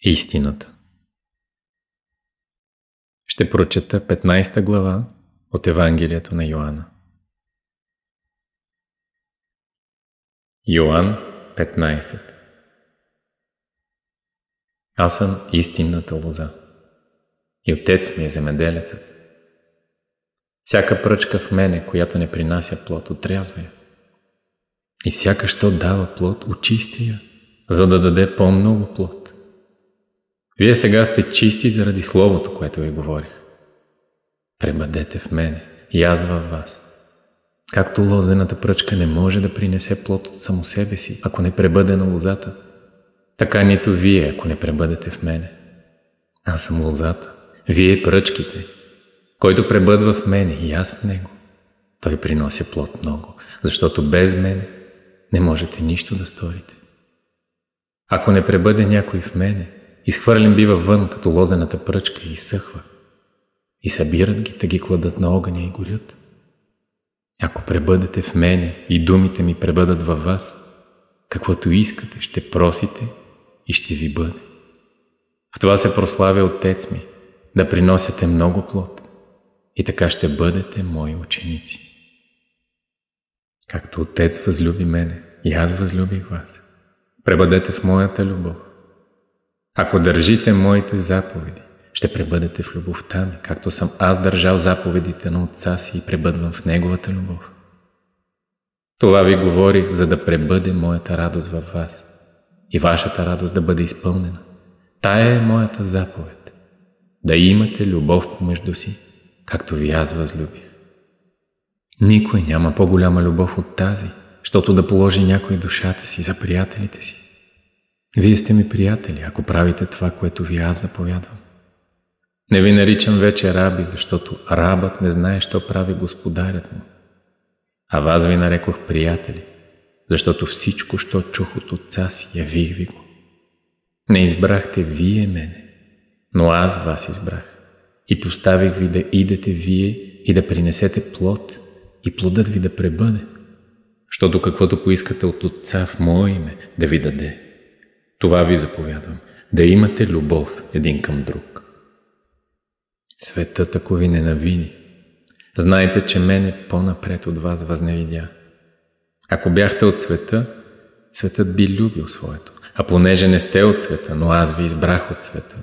Истината. Ще прочета 15 глава от Евангелието на Йоанна. Йоан 15 Аз съм истинната лоза и отец ми е земеделецът. Всяка пръчка в мене, която не принася плод, отрязва я. И всяка, що дава плод, очисти я, за да даде по-много плод. Вие сега сте чисти заради Словото, което ви говорих. Пребъдете в мене и аз във вас. Както лозената пръчка не може да принесе плод от само себе си, ако не пребъде на лозата, така нито вие, ако не пребъдете в мене. Аз съм лозата, вие пръчките. Който пребъдва в мене и аз в него, той приноси плод много, защото без мене не можете нищо да сторите. Ако не пребъде някой в мене, Изхвърлен бива вън, като лозената пръчка и съхва. И събират ги, да ги кладат на огъня и горят. Ако пребъдете в мене и думите ми пребъдат във вас, каквото искате, ще просите и ще ви бъде. В това се прославя Отец ми, да приносите много плод и така ще бъдете мои ученици. Както Отец възлюби мене и аз възлюбих вас, пребъдете в моята любов. Ако държите моите заповеди, ще пребъдете в любовта ми, както съм аз държал заповедите на отца си и пребъдвам в неговата любов. Това ви говори, за да пребъде моята радост във вас и вашата радост да бъде изпълнена. Тая е моята заповед. Да имате любов помежду си, както ви аз възлюбих. Никой няма по-голяма любов от тази, защото да положи някой душата си за приятелите си. Вие сте ми приятели, ако правите това, което ви аз заповядвам. Не ви наричам вече раби, защото рабът не знае, що прави господарят му. А вас ви нарекох приятели, защото всичко, що чух от отца си, явих ви го. Не избрахте вие мене, но аз вас избрах и поставих ви да идете вие и да принесете плод и плодът ви да пребъде, щото каквото поискате от отца в мое име да ви даде. Това ви заповядам – да имате любов един към друг. Светът, ако ви ненавиди, знайте, че мене по-напред от вас възневидя. Ако бяхте от света, светът би любил своето. А понеже не сте от света, но аз ви избрах от света,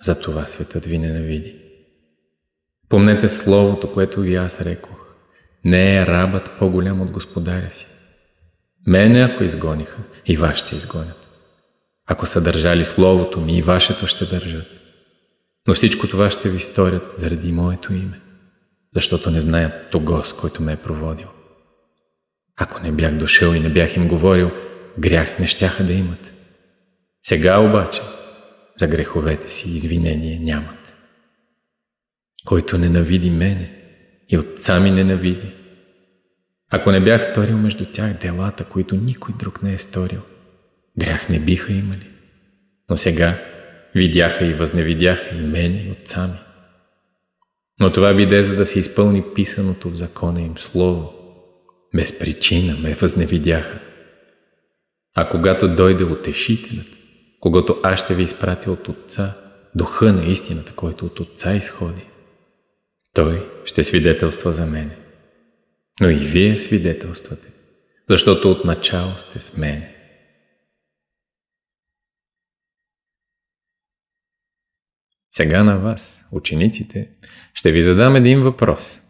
затова светът ви ненавиди. Помнете словото, което ви аз рекох. Не е рабът по-голям от господаря си. Мене ако изгониха, и вас ще изгонят. Ако са държали Словото ми и вашето ще държат. Но всичко това ще ви сторят заради моето име, защото не знаят Тогос, който ме е проводил. Ако не бях дошъл и не бях им говорил, грях не щяха да имат. Сега обаче за греховете си извинение нямат. Който ненавиди мене и отца ми ненавиди, ако не бях сторил между тях делата, които никой друг не е сторил – Грях не биха имали, но сега видяха и възневидяха и мен и отца ми. Но това биде, за да се изпълни писаното в закона им слово. Без причина ме възневидяха. А когато дойде утешителят, когато аз ще ви изпратя от Отца, духа на истината, който от Отца изходи, той ще свидетелства за мене. Но и вие свидетелствате, защото отначало сте с мене. Сега на вас, учениците, ще ви задам един въпрос.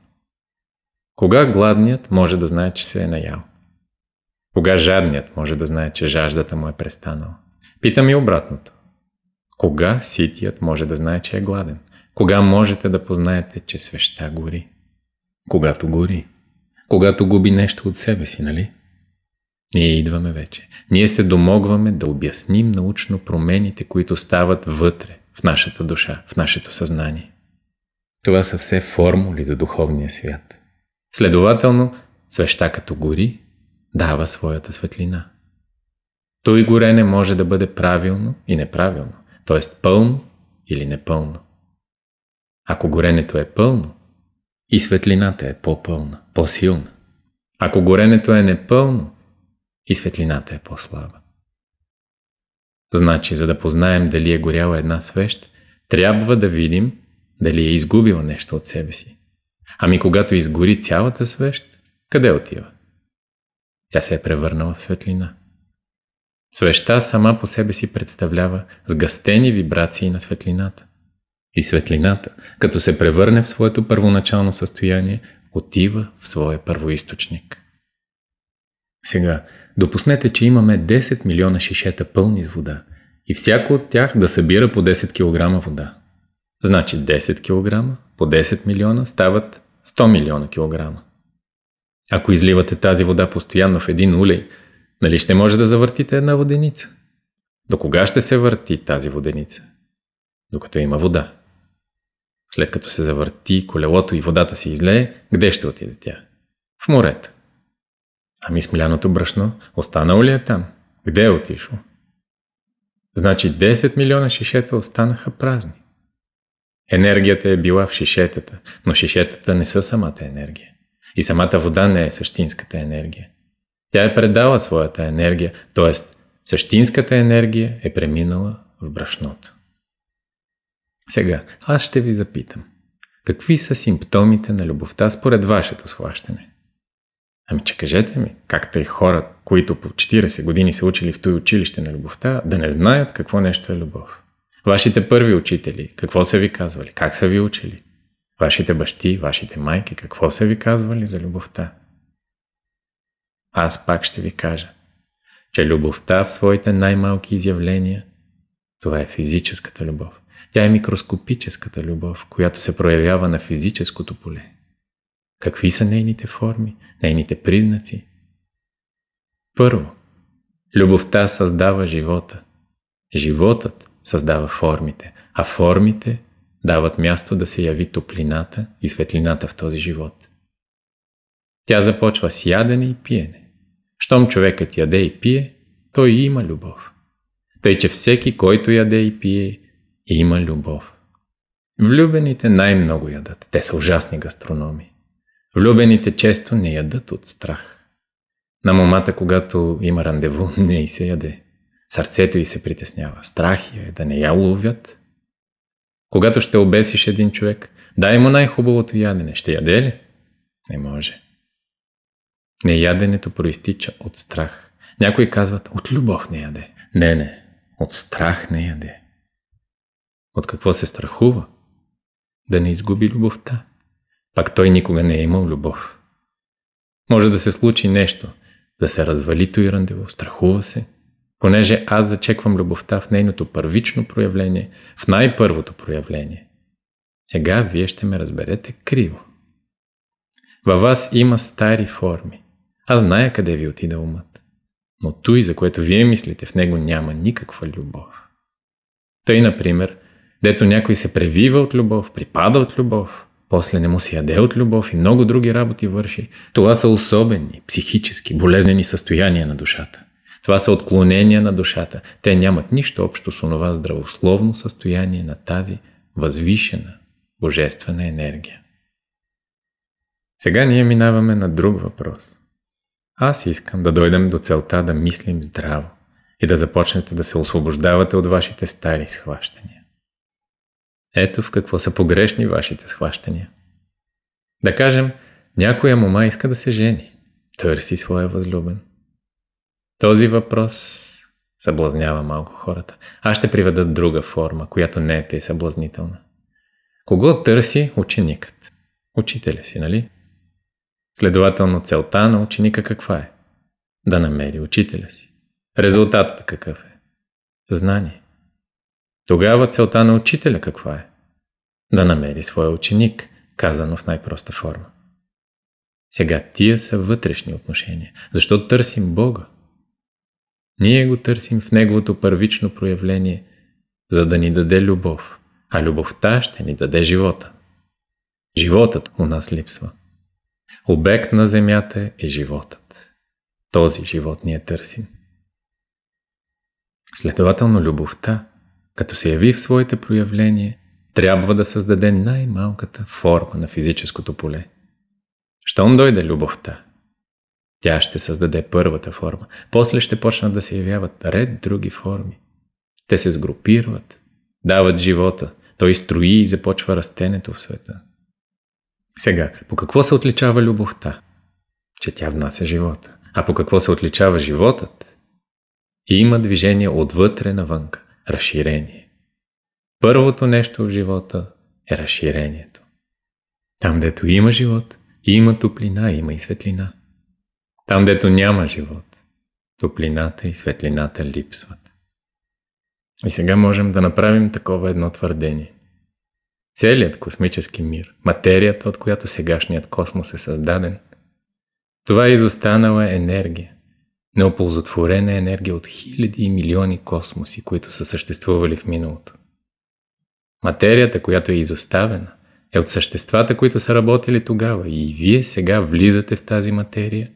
Кога гладният може да знае, че се е наял? Кога жадният може да знае, че жаждата му е престанала? Питам и обратното. Кога ситият може да знае, че е гладен? Кога можете да познаете, че свеща гори? Когато гори. Когато губи нещо от себе си, нали? Ние идваме вече. Ние се домогваме да обясним научно промените, които стават вътре в нашата душа, в нашето съзнание. Това са все формули за духовния свят. Следователно, свеща като гори, дава своята светлина. Той горене може да бъде правилно и неправилно, т.е. пълно или непълно. Ако горенето е пълно, и светлината е по-пълна, по-силна. Ако горенето е непълно, и светлината е по-слаба. Значи, за да познаем дали е горяла една свещ, трябва да видим дали е изгубила нещо от себе си. Ами когато изгори цялата свещ, къде отива? Тя се е превърнала в светлина. Свеща сама по себе си представлява сгъстени вибрации на светлината. И светлината, като се превърне в своето първоначално състояние, отива в своя първоисточник – сега, допуснете, че имаме 10 милиона шишета пълни с вода и всяко от тях да събира по 10 кг вода. Значи 10 кг по 10 милиона стават 100 милиона килограма. Ако изливате тази вода постоянно в един улей, нали ще може да завъртите една воденица? До кога ще се върти тази воденица? Докато има вода. След като се завърти колелото и водата се излее, къде ще отиде тя? В морето. Ами смляното брашно, останало ли е там? Къде е отишло? Значи 10 милиона шишета останаха празни. Енергията е била в шишетата, но шишетата не са самата енергия. И самата вода не е същинската енергия. Тя е предала своята енергия, т.е. същинската енергия е преминала в брашното. Сега, аз ще ви запитам. Какви са симптомите на любовта според вашето схващане? Ами че кажете ми, как тъй хора, които по 40 години са учили в той училище на любовта, да не знаят какво нещо е любов? Вашите първи учители, какво са ви казвали? Как са ви учили? Вашите бащи, вашите майки, какво са ви казвали за любовта? Аз пак ще ви кажа, че любовта в своите най-малки изявления, това е физическата любов. Тя е микроскопическата любов, която се проявява на физическото поле. Какви са нейните форми, нейните признаци? Първо, любовта създава живота. Животът създава формите, а формите дават място да се яви топлината и светлината в този живот. Тя започва с ядене и пиене. Щом човекът яде и пие, той и има любов. Тъй, че всеки, който яде и пие, има любов. Влюбените най-много ядат. Те са ужасни гастрономи. Влюбените често не ядат от страх. На момата, когато има рандеву, не и се яде. Сърцето й се притеснява. Страх я е да не я ловят. Когато ще обесиш един човек, дай му най-хубавото ядене. Ще яде ли? Не може. Неяденето проистича от страх. Някои казват, от любов не яде. Не, не, от страх не яде. От какво се страхува? Да не изгуби любовта пак той никога не е имал любов. Може да се случи нещо, да се развали той рандево, страхува се, понеже аз зачеквам любовта в нейното първично проявление, в най-първото проявление. Сега вие ще ме разберете криво. Във вас има стари форми. Аз зная къде ви отида умът. Но той, за което вие мислите, в него няма никаква любов. Тъй, например, дето някой се превива от любов, припада от любов, после не му се яде от любов и много други работи върши. Това са особени, психически, болезнени състояния на душата. Това са отклонения на душата. Те нямат нищо общо с онова здравословно състояние на тази възвишена, божествена енергия. Сега ние минаваме на друг въпрос. Аз искам да дойдем до целта да мислим здраво и да започнете да се освобождавате от вашите стари схващания. Ето в какво са погрешни вашите схващания. Да кажем, някоя мома иска да се жени. Търси своя възлюбен. Този въпрос съблазнява малко хората. Аз ще приведа друга форма, която не е тъй съблазнителна. Кого търси ученикът? Учителя си, нали? Следователно, целта на ученика каква е? Да намери учителя си. Резултатът какъв е? Знание. Тогава целта на учителя каква е? Да намери своя ученик, казано в най-проста форма. Сега тия са вътрешни отношения, защото търсим Бога. Ние го търсим в Неговото първично проявление, за да ни даде любов, а любовта ще ни даде живота. Животът у нас липсва. Обект на земята е животът. Този живот ние търсим. Следователно, любовта като се яви в своите проявления, трябва да създаде най-малката форма на физическото поле. Щом дойде любовта, тя ще създаде първата форма. После ще почнат да се явяват ред други форми. Те се сгрупират, дават живота. Той строи и започва растенето в света. Сега, по какво се отличава любовта? Че тя внася живота. А по какво се отличава животът? Има движение отвътре навънка разширение. Първото нещо в живота е разширението. Там, дето има живот, има топлина, има и светлина. Там, дето няма живот, топлината и светлината липсват. И сега можем да направим такова едно твърдение. Целият космически мир, материята, от която сегашният космос е създаден, това е изостанала енергия, неоползотворена енергия от хиляди и милиони космоси, които са съществували в миналото. Материята, която е изоставена, е от съществата, които са работили тогава и вие сега влизате в тази материя,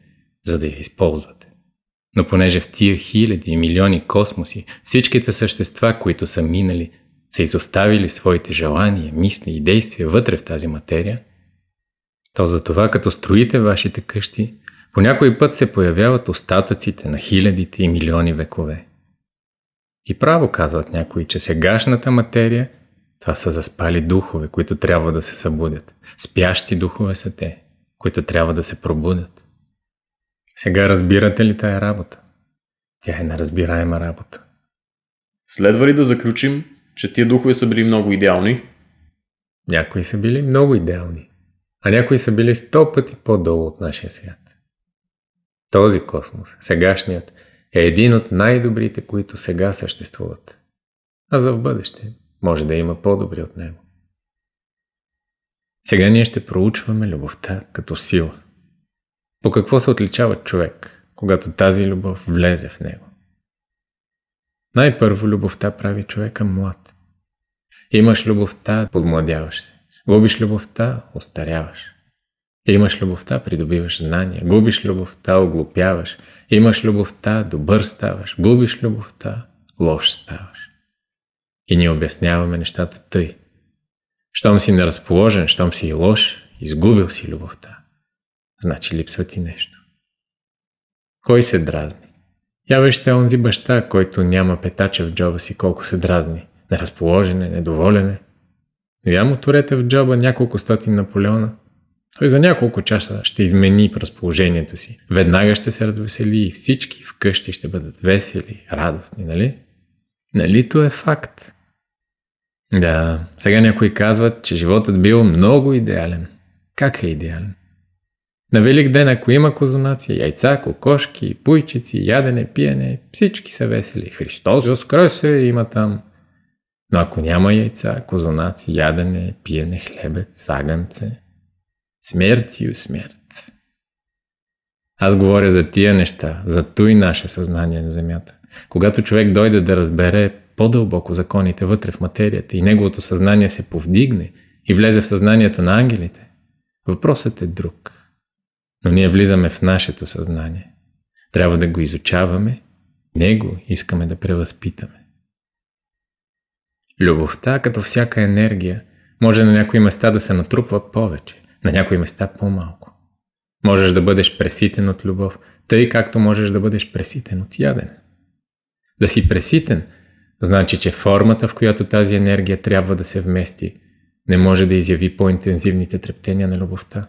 за да я използвате. Но понеже в тия хиляди и милиони космоси всичките същества, които са минали, са изоставили своите желания, мисли и действия вътре в тази материя, то за това, като строите вашите къщи, по някой път се появяват остатъците на хилядите и милиони векове. И право казват някои, че сегашната материя това са заспали духове, които трябва да се събудят. Спящи духове са те, които трябва да се пробудят. Сега разбирате ли тая работа? Тя е неразбираема работа. Следва ли да заключим, че тия духове са били много идеални? Някои са били много идеални, а някои са били сто пъти по-долу от нашия свят. Този космос, сегашният, е един от най-добрите, които сега съществуват. А за в бъдеще може да има по-добри от него. Сега ние ще проучваме любовта като сила. По какво се отличава човек, когато тази любов влезе в него? Най-първо любовта прави човека млад. Имаш любовта, подмладяваш се. Губиш любовта, остаряваш. Имаш любовта, придобиваш знания. Губиш любовта, оглупяваш. Имаш любовта, добър ставаш. Губиш любовта, лош ставаш. И ние обясняваме нещата тъй. Щом си неразположен, щом си лош, изгубил си любовта. Значи липсва ти нещо. Кой се дразни? Явеще онзи баща, който няма петача в джоба си, колко се дразни. Неразположен е, недоволен е. Вя му турете в джоба няколко стотин наполеона – той за няколко часа ще измени разположението си. Веднага ще се развесели и всички вкъщи ще бъдат весели, радостни, нали? Нали то е факт. Да, сега някои казват, че животът бил много идеален. Как е идеален? На Велик ден, ако има козунаци, яйца, кокошки, пуйчици, ядене, пиене, всички са весели. Христос се има там. Но ако няма яйца, козунаци, ядене, пиене, хлебе, саганце – Смерти и смерть. Аз говоря за тия неща, за той наше съзнание на Земята. Когато човек дойде да разбере по-дълбоко законите вътре в материята и неговото съзнание се повдигне и влезе в съзнанието на ангелите, въпросът е друг. Но ние влизаме в нашето съзнание. Трябва да го изучаваме, него искаме да превъзпитаме. Любовта, като всяка енергия, може на някои места да се натрупва повече на някои места по-малко. Можеш да бъдеш преситен от любов, тъй както можеш да бъдеш преситен от яден. Да си преситен значи, че формата, в която тази енергия трябва да се вмести, не може да изяви по-интензивните трептения на любовта.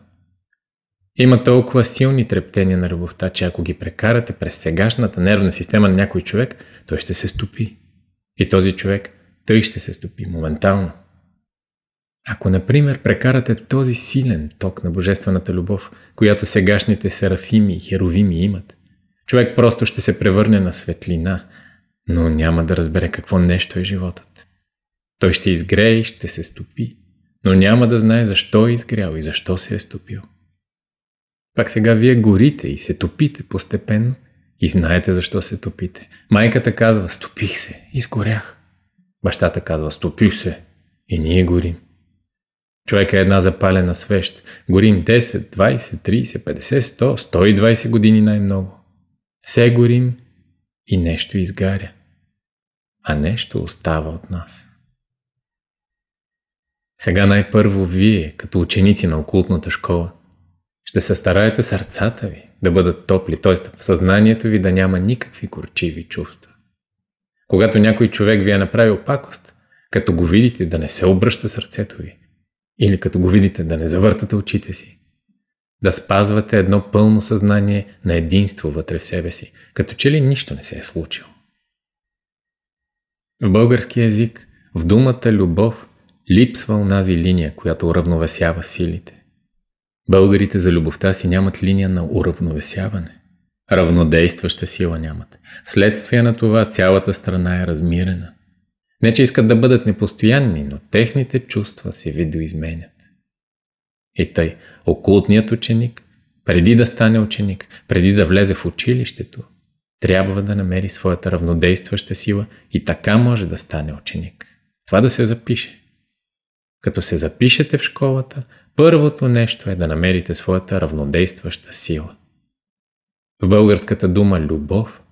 Има толкова силни трептения на любовта, че ако ги прекарате през сегашната нервна система на някой човек, той ще се стопи. И този човек, той ще се стопи моментално. Ако, например, прекарате този силен ток на божествената любов, която сегашните серафими и херовими имат, човек просто ще се превърне на светлина, но няма да разбере какво нещо е животът. Той ще изгрее и ще се стопи, но няма да знае защо е изгрял и защо се е стопил. Пак сега вие горите и се топите постепенно и знаете защо се топите. Майката казва, стопих се, изгорях. Бащата казва, стопих се и ние горим. Човека е една запалена свещ. Горим 10, 20, 30, 50, 100, 120 години най-много. Все горим и нещо изгаря. А нещо остава от нас. Сега най-първо вие, като ученици на окултната школа, ще се стараете сърцата ви да бъдат топли, т.е. в съзнанието ви да няма никакви горчиви чувства. Когато някой човек ви е направил пакост, като го видите, да не се обръща сърцето ви – или като го видите да не завъртате очите си. Да спазвате едно пълно съзнание на единство вътре в себе си, като че ли нищо не се е случило. В български язик в думата любов липсва унази линия, която уравновесява силите. Българите за любовта си нямат линия на уравновесяване. Равнодействаща сила нямат. Вследствие на това цялата страна е размирена. Не, че искат да бъдат непостоянни, но техните чувства се видоизменят. И тъй, окултният ученик, преди да стане ученик, преди да влезе в училището, трябва да намери своята равнодействаща сила и така може да стане ученик. Това да се запише. Като се запишете в школата, първото нещо е да намерите своята равнодействаща сила. В българската дума любов,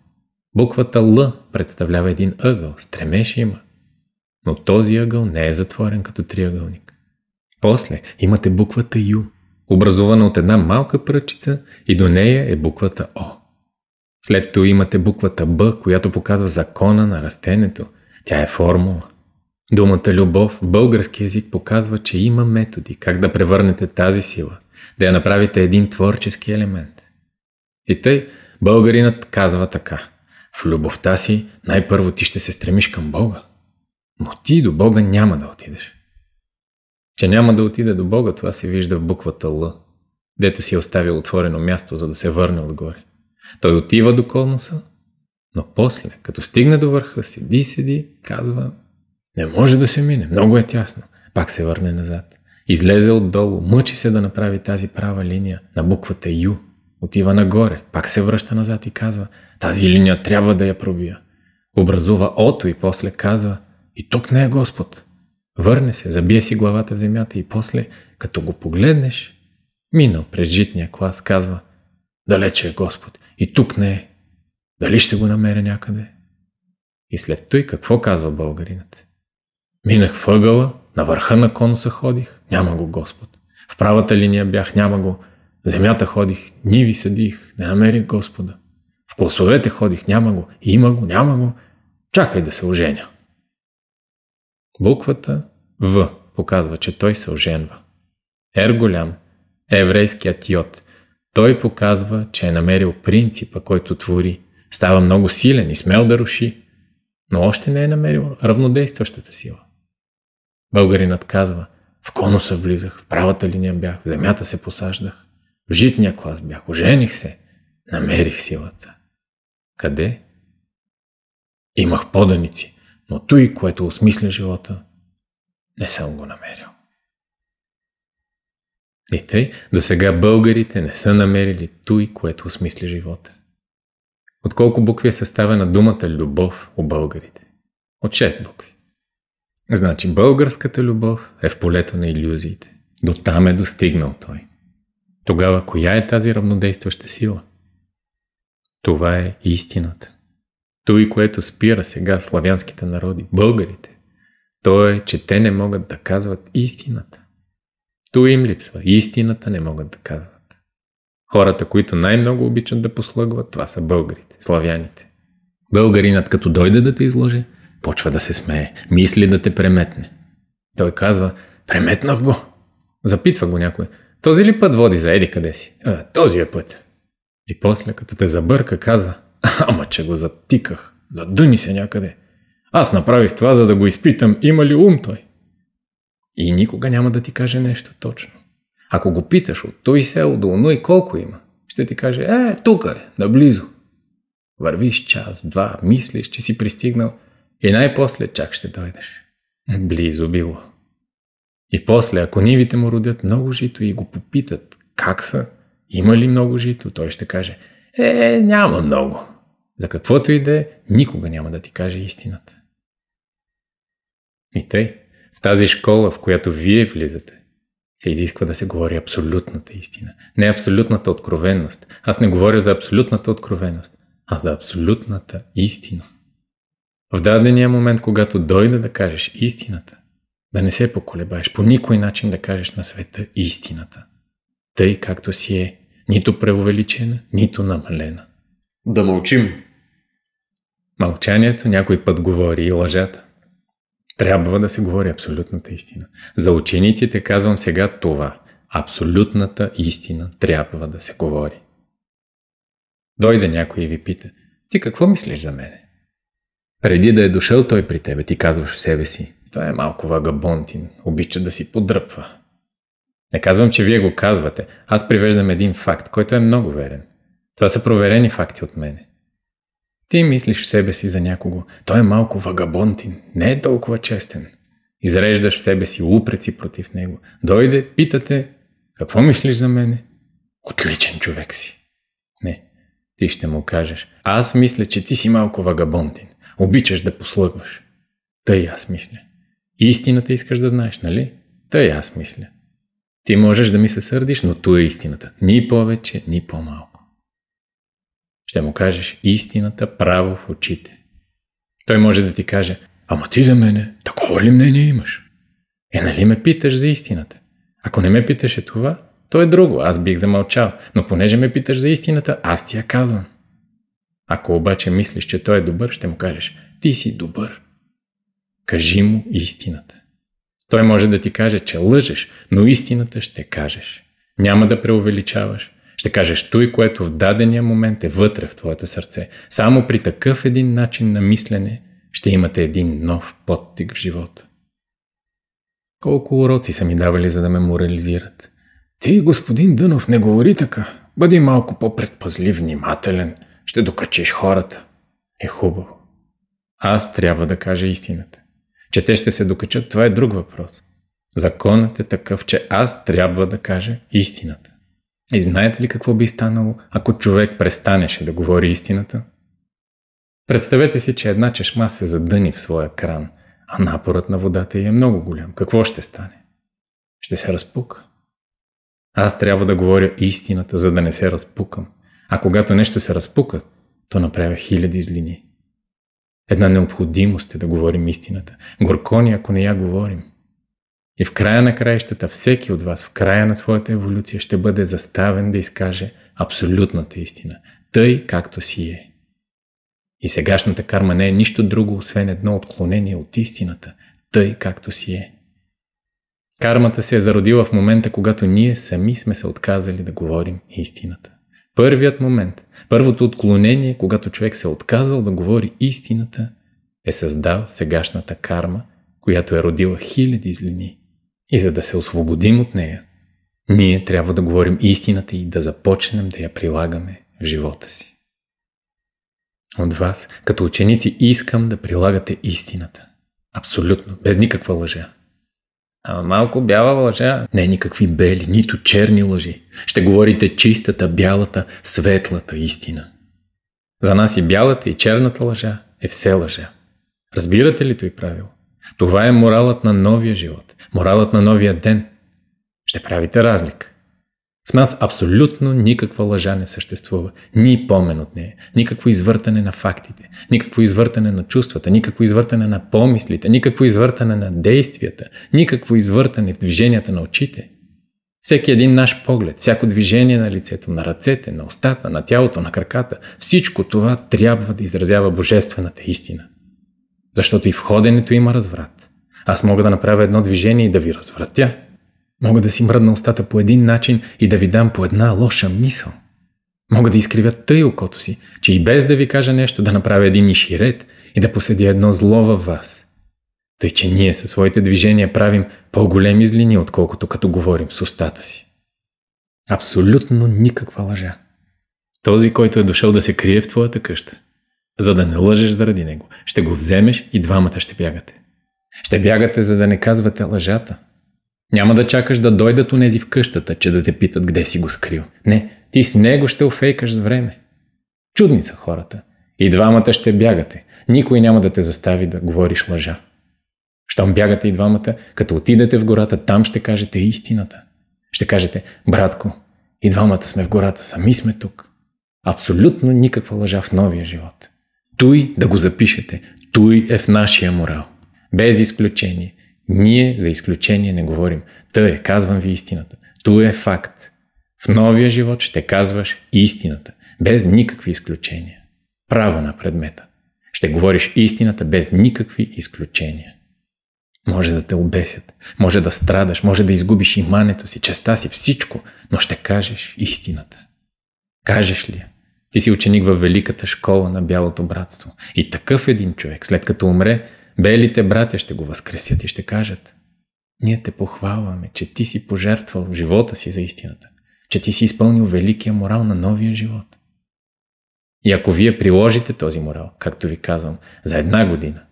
буквата Л представлява един ъгъл, стремеж има – но този ъгъл не е затворен като триъгълник. После имате буквата Ю, образувана от една малка пръчица и до нея е буквата О. След това имате буквата Б, която показва закона на растението. Тя е формула. Думата любов в български язик показва, че има методи как да превърнете тази сила, да я направите един творчески елемент. И тъй, българинът казва така. В любовта си най-първо ти ще се стремиш към Бога но ти до Бога няма да отидеш. Че няма да отида до Бога, това се вижда в буквата Л, дето си е оставил отворено място, за да се върне отгоре. Той отива до конуса, но после, като стигне до върха, седи, седи, казва, не може да се мине, много е тясно. Пак се върне назад. Излезе отдолу, мъчи се да направи тази права линия на буквата Ю. Отива нагоре, пак се връща назад и казва, тази линия трябва да я пробия. Образува Ото и после казва, и тук не е Господ. Върне се, забие си главата в земята и после, като го погледнеш, минал през житния клас, казва Далече е Господ. И тук не е. Дали ще го намеря някъде? И след той какво казва българинът? Минах въгъла, на върха на конуса ходих, няма го Господ. В правата линия бях, няма го. Земята ходих, ниви съдих, не намерих Господа. В класовете ходих, няма го. Има го, няма го. Чакай да се оженя. Буквата В показва, че той се оженва. Ер голям е еврейският йод. Той показва, че е намерил принципа, който твори. Става много силен и смел да руши, но още не е намерил равнодействащата сила. Българинът казва, в конуса влизах, в правата линия бях, в земята се посаждах, в житния клас бях, ожених се, намерих силата. Къде? Имах поданици, но той, което осмисля живота, не съм го намерил. И тъй, до сега българите не са намерили той, което осмисля живота. От колко букви е съставена думата любов у българите? От шест букви. Значи българската любов е в полето на иллюзиите. До там е достигнал той. Тогава коя е тази равнодействаща сила? Това е истината. Той, което спира сега славянските народи, българите, то е, че те не могат да казват истината. Той им липсва. Истината не могат да казват. Хората, които най-много обичат да послъгват, това са българите, славяните. Българинът, като дойде да те изложи, почва да се смее, мисли да те преметне. Той казва, преметнах го. Запитва го някой, този ли път води за еди къде си? А, този е път. И после, като те забърка, казва, Ама че го затиках. Задуми се някъде. Аз направих това, за да го изпитам, има ли ум той. И никога няма да ти каже нещо точно. Ако го питаш от той село до оно и колко има, ще ти каже, е, тук е, наблизо. Вървиш час, два, мислиш, че си пристигнал и най-после чак ще дойдеш. Близо било. И после, ако нивите му родят много жито и го попитат как са, има ли много жито, той ще каже, е, няма много за каквото и да е, никога няма да ти каже истината. И тъй, в тази школа, в която вие влизате, се изисква да се говори абсолютната истина. Не абсолютната откровеност. Аз не говоря за абсолютната откровеност, а за абсолютната истина. В дадения момент, когато дойде да кажеш истината, да не се поколебаеш, по никой начин да кажеш на света истината. Тъй както си е, нито преувеличена, нито намалена. Да мълчим. Мълчанието някой път говори и лъжата. Трябва да се говори абсолютната истина. За учениците казвам сега това. Абсолютната истина трябва да се говори. Дойде някой и ви пита, ти какво мислиш за мене? Преди да е дошъл той при тебе, ти казваш в себе си, той е малко вагабонтин, обича да си подръпва. Не казвам, че вие го казвате. Аз привеждам един факт, който е много верен. Това са проверени факти от мене. Ти мислиш в себе си за някого. Той е малко вагабонтин, не е толкова честен. Изреждаш в себе си упреци против него. Дойде, питате, какво мислиш за мене? Отличен човек си. Не, ти ще му кажеш. Аз мисля, че ти си малко вагабонтин. Обичаш да послъгваш. Тъй аз мисля. Истината искаш да знаеш, нали? Тъй аз мисля. Ти можеш да ми се сърдиш, но ту е истината. Ни повече, ни по-малко. Ще му кажеш истината право в очите. Той може да ти каже, ама ти за мене, такова ли мнение имаш? Е, нали ме питаш за истината? Ако не ме питаше това, то е друго, аз бих замълчал, но понеже ме питаш за истината, аз ти я казвам. Ако обаче мислиш, че той е добър, ще му кажеш, ти си добър. Кажи му истината. Той може да ти каже, че лъжеш, но истината ще кажеш. Няма да преувеличаваш, ще кажеш той, което в дадения момент е вътре в твоето сърце. Само при такъв един начин на мислене ще имате един нов подтик в живота. Колко уроци са ми давали, за да ме морализират. Ти, господин Дънов, не говори така. Бъди малко по-предпазлив, внимателен. Ще докачиш хората. Е хубаво. Аз трябва да кажа истината. Че те ще се докачат, това е друг въпрос. Законът е такъв, че аз трябва да кажа истината. И знаете ли какво би станало, ако човек престанеше да говори истината? Представете си, че една чешма се задъни в своя кран, а напорът на водата й е много голям. Какво ще стане? Ще се разпука. Аз трябва да говоря истината, за да не се разпукам. А когато нещо се разпука, то направя хиляди злини. Една необходимост е да говорим истината. Горко ни, ако не я говорим. И в края на краищата всеки от вас, в края на своята еволюция, ще бъде заставен да изкаже абсолютната истина, тъй както си е. И сегашната карма не е нищо друго, освен едно отклонение от истината, тъй както си е. Кармата се е зародила в момента, когато ние сами сме се отказали да говорим истината. Първият момент, първото отклонение, когато човек се е отказал да говори истината, е създал сегашната карма, която е родила хиляди злини. И за да се освободим от нея, ние трябва да говорим истината и да започнем да я прилагаме в живота си. От вас, като ученици, искам да прилагате истината. Абсолютно, без никаква лъжа. Ама малко бяла лъжа. Не никакви бели, нито черни лъжи. Ще говорите чистата, бялата, светлата истина. За нас и бялата, и черната лъжа е все лъжа. Разбирате ли той правило? Това е моралът на новия живот, моралът на новия ден. Ще правите разлика. В нас абсолютно никаква лъжа не съществува, ни помен от нея, никакво извъртане на фактите, никакво извъртане на чувствата, никакво извъртане на помислите, никакво извъртане на действията, никакво извъртане в движенията на очите. Всеки един наш поглед, всяко движение на лицето, на ръцете, на устата, на тялото, на краката, всичко това трябва да изразява божествената истина. Защото и в ходенето има разврат. Аз мога да направя едно движение и да ви развратя. Мога да си мръдна устата по един начин и да ви дам по една лоша мисъл. Мога да изкривя тъй окото си, че и без да ви кажа нещо да направя един иширет и да поседя едно зло във вас. Тъй, че ние със своите движения правим по-големи злини, отколкото като говорим с устата си. Абсолютно никаква лъжа. Този, който е дошъл да се крие в твоята къща, за да не лъжеш заради него. Ще го вземеш и двамата ще бягате. Ще бягате, за да не казвате лъжата. Няма да чакаш да дойдат унези в къщата, че да те питат къде си го скрил. Не, ти с него ще офейкаш с време. Чудни са хората. И двамата ще бягате. Никой няма да те застави да говориш лъжа. Щом бягате и двамата, като отидете в гората, там ще кажете истината. Ще кажете, братко, и двамата сме в гората, сами сме тук. Абсолютно никаква лъжа в новия живот. Той да го запишете. Той е в нашия морал. Без изключение. Ние за изключение не говорим. Тъй е, казвам ви истината. Той е факт. В новия живот ще казваш истината. Без никакви изключения. Право на предмета. Ще говориш истината без никакви изключения. Може да те обесят, може да страдаш, може да изгубиш имането си, честа си, всичко, но ще кажеш истината. Кажеш ли я? Ти си ученик във Великата школа на Бялото братство. И такъв един човек, след като умре, белите братя ще го възкресят и ще кажат Ние те похвалваме, че ти си пожертвал живота си за истината, че ти си изпълнил великия морал на новия живот. И ако вие приложите този морал, както ви казвам, за една година,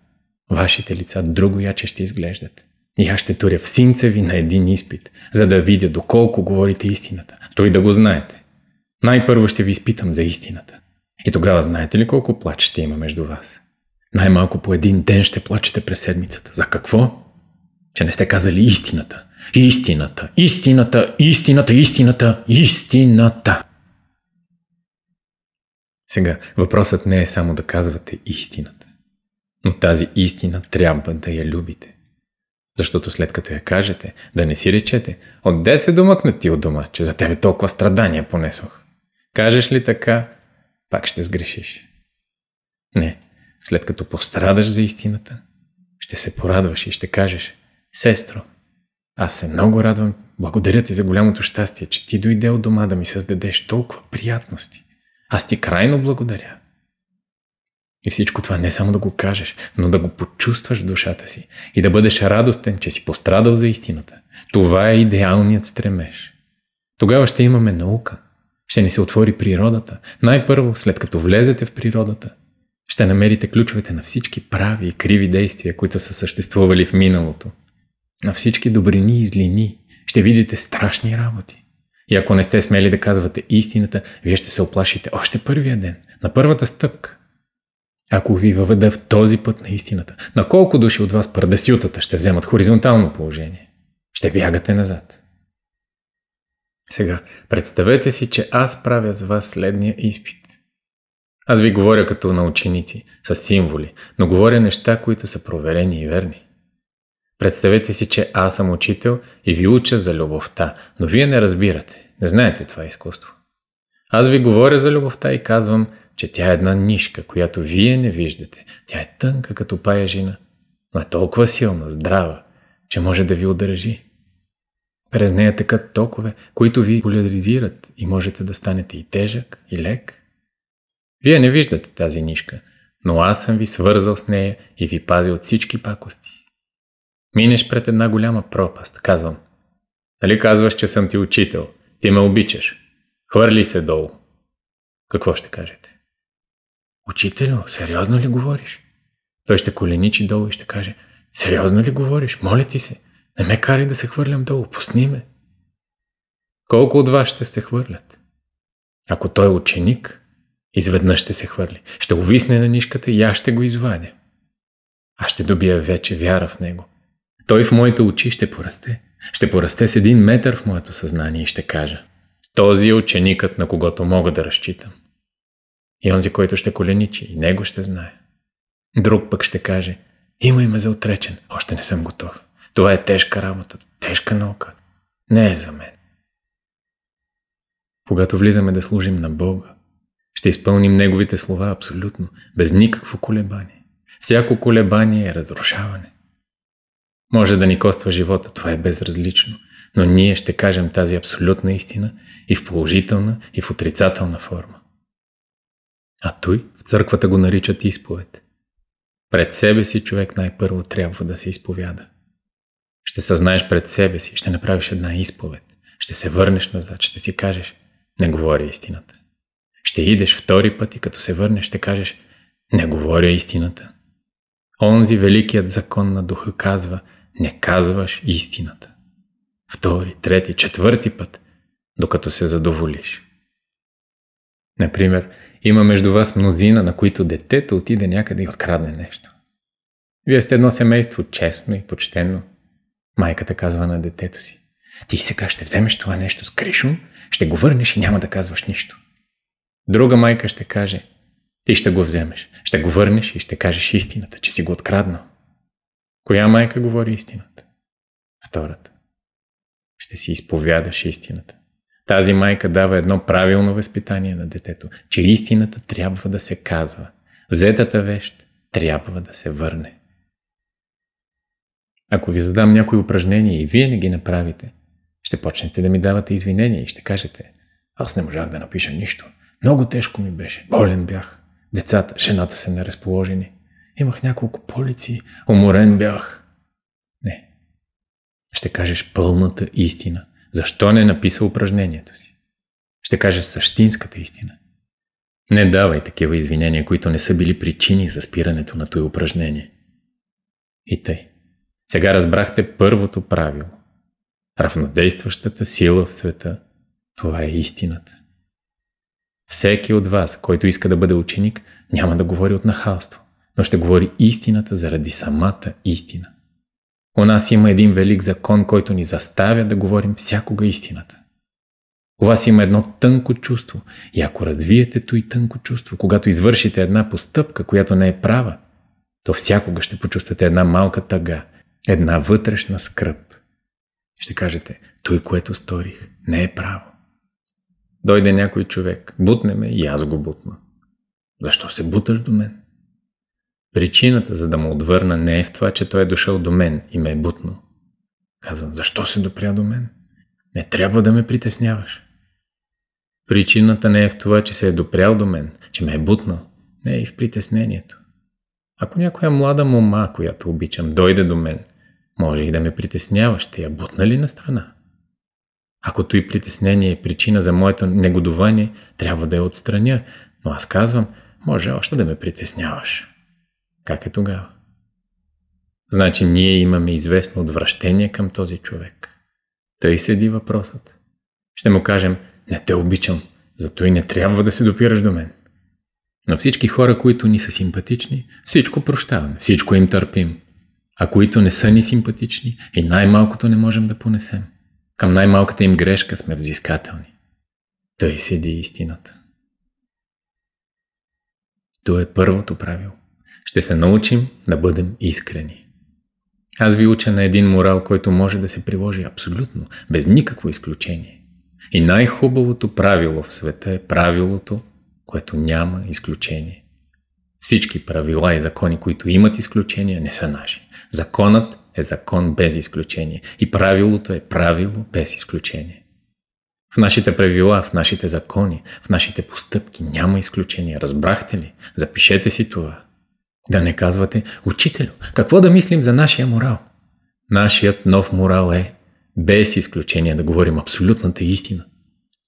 вашите лица друго яче ще изглеждат. И аз ще туря в синца ви на един изпит, за да видя доколко говорите истината, той да го знаете. Най-първо ще ви изпитам за истината. И тогава знаете ли колко плач ще има между вас? Най-малко по един ден ще плачете през седмицата. За какво? Че не сте казали истината. Истината, истината, истината, истината, истината. Сега, въпросът не е само да казвате истината. Но тази истина трябва да я любите. Защото след като я кажете, да не си речете, от де се домъкнати от дома, че за тебе толкова страдания понесох. Кажеш ли така, пак ще сгрешиш. Не, след като пострадаш за истината, ще се порадваш и ще кажеш, сестро, аз се много радвам, благодаря ти за голямото щастие, че ти дойде от дома да ми създадеш толкова приятности. Аз ти крайно благодаря. И всичко това не само да го кажеш, но да го почувстваш в душата си и да бъдеш радостен, че си пострадал за истината. Това е идеалният стремеж. Тогава ще имаме наука – ще ни се отвори природата. Най-първо, след като влезете в природата, ще намерите ключовете на всички прави и криви действия, които са съществували в миналото. На всички добрини и злини ще видите страшни работи. И ако не сте смели да казвате истината, вие ще се оплашите още първия ден, на първата стъпка. Ако ви въведа в този път на истината, на колко души от вас пардесютата ще вземат хоризонтално положение? Ще бягате назад. Сега, представете си, че аз правя с вас следния изпит. Аз ви говоря като на ученици, с символи, но говоря неща, които са проверени и верни. Представете си, че аз съм учител и ви уча за любовта, но вие не разбирате, не знаете това изкуство. Аз ви говоря за любовта и казвам, че тя е една нишка, която вие не виждате. Тя е тънка като паяжина, но е толкова силна, здрава, че може да ви удържи. През нея текат токове, които ви поляризират и можете да станете и тежък, и лек. Вие не виждате тази нишка, но аз съм ви свързал с нея и ви пазя от всички пакости. Минеш пред една голяма пропаст, казвам. Нали казваш, че съм ти учител? Ти ме обичаш. Хвърли се долу. Какво ще кажете? Учителю, сериозно ли говориш? Той ще коленичи долу и ще каже, сериозно ли говориш? Моля ти се. Не ме карай да се хвърлям долу, пусни ме. Колко от вас ще се хвърлят? Ако той е ученик, изведнъж ще се хвърли. Ще увисне на нишката и аз ще го извадя. Аз ще добия вече вяра в него. Той в моите очи ще порасте. Ще порасте с един метър в моето съзнание и ще кажа. Този е ученикът, на когото мога да разчитам. И онзи, който ще коленичи, и него ще знае. Друг пък ще каже, имай ме за отречен, още не съм готов. Това е тежка работа, тежка наука. Не е за мен. Когато влизаме да служим на Бога, ще изпълним Неговите слова абсолютно, без никакво колебание. Всяко колебание е разрушаване. Може да ни коства живота, това е безразлично, но ние ще кажем тази абсолютна истина и в положителна, и в отрицателна форма. А той в църквата го наричат изповед. Пред себе си човек най-първо трябва да се изповяда. Ще съзнаеш пред себе си, ще направиш една изповед, ще се върнеш назад, ще си кажеш, не говоря истината. Ще идеш втори път и като се върнеш, ще кажеш, не говоря истината. Онзи великият закон на духа казва, не казваш истината. Втори, трети, четвърти път, докато се задоволиш. Например, има между вас мнозина, на които детето отиде някъде и открадне нещо. Вие сте едно семейство честно и почтено. Майката казва на детето си. Ти сега ще вземеш това нещо с Кришо, ще го върнеш и няма да казваш нищо. Друга майка ще каже. Ти ще го вземеш, ще го върнеш и ще кажеш истината, че си го откраднал. Коя майка говори истината? Втората. Ще си изповядаш истината. Тази майка дава едно правилно възпитание на детето, че истината трябва да се казва. Взетата вещ трябва да се върне. Ако ви задам някои упражнения и вие не ги направите, ще почнете да ми давате извинения и ще кажете аз не можах да напиша нищо. Много тежко ми беше. Болен бях. Децата, жената са неразположени. Имах няколко полици. Уморен бях. Не. Ще кажеш пълната истина. Защо не написа упражнението си? Ще кажеш същинската истина. Не давай такива извинения, които не са били причини за спирането на това упражнение. И тъй. Сега разбрахте първото правило. Равнодействащата сила в света – това е истината. Всеки от вас, който иска да бъде ученик, няма да говори от нахалство, но ще говори истината заради самата истина. У нас има един велик закон, който ни заставя да говорим всякога истината. У вас има едно тънко чувство и ако развиете той и тънко чувство, когато извършите една постъпка, която не е права, то всякога ще почувствате една малка тъга, една вътрешна скръп. Ще кажете, той, което сторих, не е право. Дойде някой човек, бутне ме и аз го бутна. Защо се буташ до мен? Причината, за да му отвърна, не е в това, че той е дошъл до мен и ме е бутнал. Казвам, защо се допря до мен? Не трябва да ме притесняваш. Причината не е в това, че се е допрял до мен, че ме е бутнал. Не е и в притеснението. Ако някоя млада мома, която обичам, дойде до мен може и да ме притеснява, ще я бутна ли на страна? Ако той притеснение е причина за моето негодование, трябва да я отстраня, но аз казвам, може още да ме притесняваш. Как е тогава? Значи ние имаме известно отвращение към този човек. Тъй седи въпросът. Ще му кажем, не те обичам, зато и не трябва да се допираш до мен. На всички хора, които ни са симпатични, всичко прощаваме, всичко им търпим а които не са ни симпатични и най-малкото не можем да понесем. Към най-малката им грешка сме взискателни. Тъй седи истината. То е първото правило. Ще се научим да бъдем искрени. Аз ви уча на един морал, който може да се приложи абсолютно, без никакво изключение. И най-хубавото правило в света е правилото, което няма изключение. Всички правила и закони, които имат изключения, не са наши. Законът е закон без изключение. И правилото е правило без изключение. В нашите правила, в нашите закони, в нашите постъпки няма изключение. Разбрахте ли? Запишете си това. Да не казвате, учителю, какво да мислим за нашия морал? Нашият нов морал е, без изключение да говорим абсолютната истина,